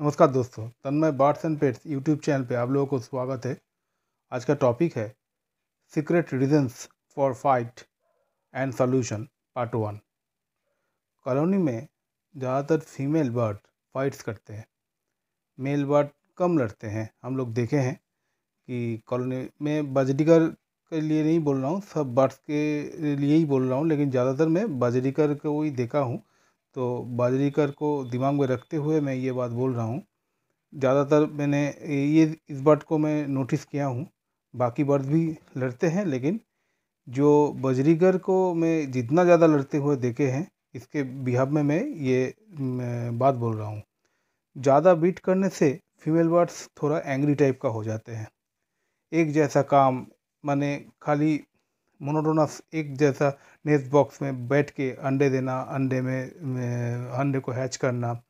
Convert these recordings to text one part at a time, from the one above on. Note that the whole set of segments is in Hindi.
नमस्कार दोस्तों Tanmay birds and pets YouTube channel पे आप लोगों को स्वागत है आज का टॉपिक है secret reasons for fight and solution part one colony में ज़्यादातर फीमेल बर्ड फाइट्स करते हैं मेल बर्ड कम लड़ते हैं हम लोग देखे हैं कि कॉलोनी में बजडिकर के लिए नहीं बोल रहा हूँ सब बर्ड्स के लिए ही बोल रहा हूँ लेकिन ज़्यादातर मैं बजडिकर को ही देखा हूँ तो बाजरीकर को दिमाग में रखते हुए मैं ये बात बोल रहा हूँ ज़्यादातर मैंने ये इस बात को मैं नोटिस किया हूँ बाकी बर्ड भी लड़ते हैं लेकिन जो बजरीगर को मैं जितना ज़्यादा लड़ते हुए देखे हैं इसके बिहाब में मैं ये मैं बात बोल रहा हूँ ज़्यादा बीट करने से फीमेल बर्ड्स थोड़ा एंग्री टाइप का हो जाते हैं एक जैसा काम माने खाली मोनोडोनस एक जैसा नेस्ट बॉक्स में बैठ के अंडे देना अंडे में अंडे को हैच करना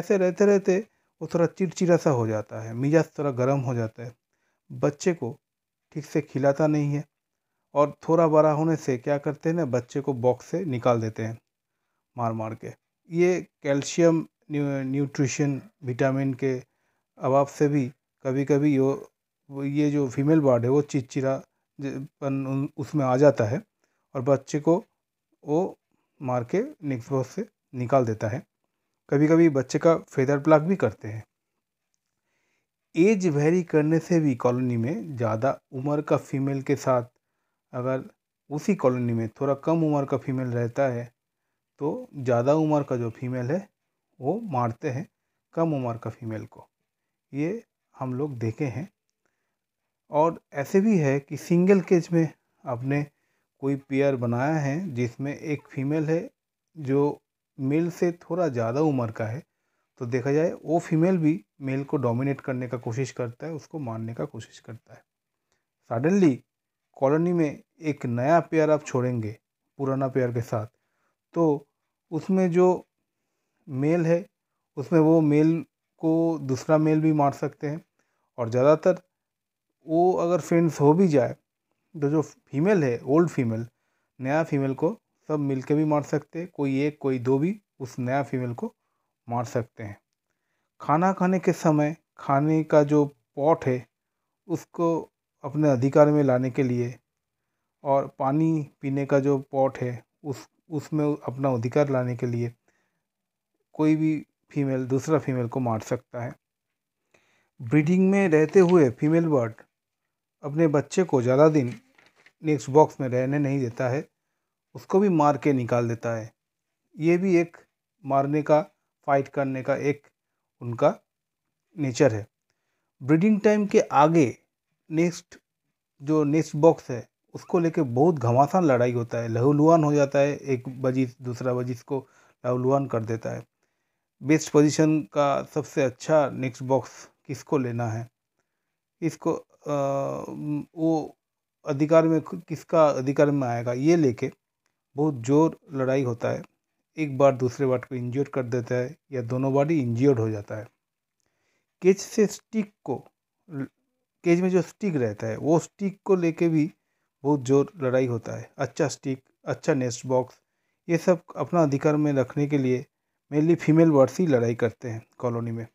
ऐसे रहते रहते वो थोड़ा चिड़चिड़ा सा हो जाता है मिजाज थोड़ा गर्म हो जाता है बच्चे को ठीक से खिलाता नहीं है और थोड़ा बड़ा होने से क्या करते हैं ना बच्चे को बॉक्स से निकाल देते हैं मार मार के ये कैल्शियम न्यूट्रिशन विटामिन के अभाव से भी कभी कभी यो ये जो फीमेल बर्ड है वो चिड़चिड़ा पन उसमें आ जाता है और बच्चे को वो मार के नेक्स्ट बॉक्स से निकाल देता है कभी कभी बच्चे का फेदर प्लाग भी करते हैं एज वेरी करने से भी कॉलोनी में ज़्यादा उम्र का फीमेल के साथ अगर उसी कॉलोनी में थोड़ा कम उम्र का फीमेल रहता है तो ज़्यादा उम्र का जो फीमेल है वो मारते हैं कम उम्र का फीमेल को ये हम लोग देखे हैं और ऐसे भी है कि सिंगल केज में आपने कोई पेयर बनाया है जिसमें एक फीमेल है जो मेल से थोड़ा ज़्यादा उम्र का है तो देखा जाए वो फीमेल भी मेल को डोमिनेट करने का कोशिश करता है उसको मारने का कोशिश करता है सडनली कॉलोनी में एक नया पेयर आप छोड़ेंगे पुराना पेयर के साथ तो उसमें जो मेल है उसमें वो मेल को दूसरा मेल भी मार सकते हैं और ज़्यादातर वो अगर फ्रेंड्स हो भी जाए तो जो फीमेल है ओल्ड फीमेल नया फीमेल को सब मिल भी मार सकते हैं कोई एक कोई दो भी उस नया फीमेल को मार सकते हैं खाना खाने के समय खाने का जो पॉट है उसको अपने अधिकार में लाने के लिए और पानी पीने का जो पॉट है उस उसमें अपना अधिकार लाने के लिए कोई भी फीमेल दूसरा फीमेल को मार सकता है ब्रीडिंग में रहते हुए फीमेल बर्ड अपने बच्चे को ज़्यादा दिन नेक्स्ट बॉक्स में रहने नहीं देता है उसको भी मार के निकाल देता है ये भी एक मारने का फाइट करने का एक उनका नेचर है ब्रीडिंग टाइम के आगे नेक्स्ट जो नेक्स्ट बॉक्स है उसको लेके बहुत घमासान लड़ाई होता है लहूलुहान हो जाता है एक बजीस दूसरा बजीस को लहूलुहान कर देता है बेस्ट पोजीशन का सबसे अच्छा नेक्स्ट बॉक्स किसको लेना है इसको वो अधिकार में किसका अधिकार में आएगा ये लेके बहुत जोर लड़ाई होता है एक बार दूसरे वार्ड को इंजियोर कर देता है या दोनों वार्ड ही इंजियोर्ड हो जाता है केच से स्टिक को केज में जो स्टिक रहता है वो स्टिक को लेके भी बहुत जोर लड़ाई होता है अच्छा स्टिक अच्छा नेस्ट बॉक्स ये सब अपना अधिकार में रखने के लिए मेनली फीमेल वर्ड्स ही लड़ाई करते हैं कॉलोनी में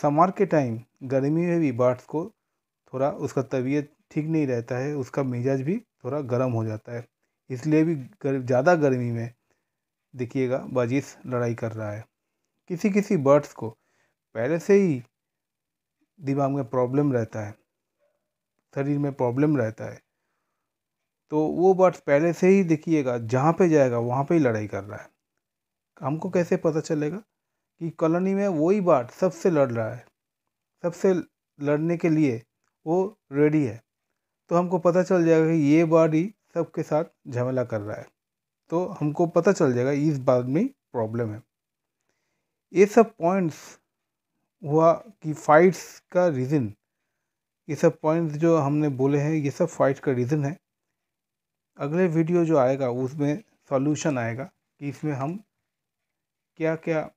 समर के टाइम गर्मी में भी बर्ड्स को थोड़ा उसका तबीयत ठीक नहीं रहता है उसका मिजाज भी थोड़ा गर्म हो जाता है इसलिए भी गर, ज़्यादा गर्मी में देखिएगा बाजिश लड़ाई कर रहा है किसी किसी बर्ड्स को पहले से ही दिमाग में प्रॉब्लम रहता है शरीर में प्रॉब्लम रहता है तो वो बर्ड्स पहले से ही देखिएगा जहाँ पे जाएगा वहाँ पे ही लड़ाई कर रहा है हमको कैसे पता चलेगा कि कॉलोनी में वही बाट सबसे लड़ रहा है सबसे लड़ने के लिए वो रेडी है तो हमको पता चल जाएगा कि ये बाट ही सबके साथ झमेला कर रहा है तो हमको पता चल जाएगा इस बात में प्रॉब्लम है ये सब पॉइंट्स हुआ कि फाइट्स का रीज़न ये सब पॉइंट्स जो हमने बोले हैं ये सब फाइट का रीज़न है अगले वीडियो जो आएगा उसमें सॉल्यूशन आएगा कि इसमें हम क्या क्या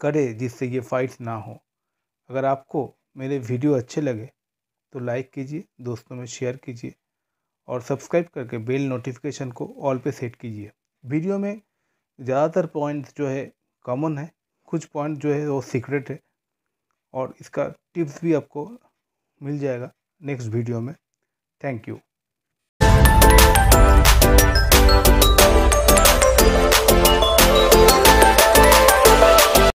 करे जिससे ये फाइट्स ना हो अगर आपको मेरे वीडियो अच्छे लगे तो लाइक कीजिए दोस्तों में शेयर कीजिए और सब्सक्राइब करके बेल नोटिफिकेशन को ऑल पे सेट कीजिए वीडियो में ज़्यादातर पॉइंट्स जो है कॉमन है कुछ पॉइंट जो है वो सीक्रेट है और इसका टिप्स भी आपको मिल जाएगा नेक्स्ट वीडियो में थैंक यू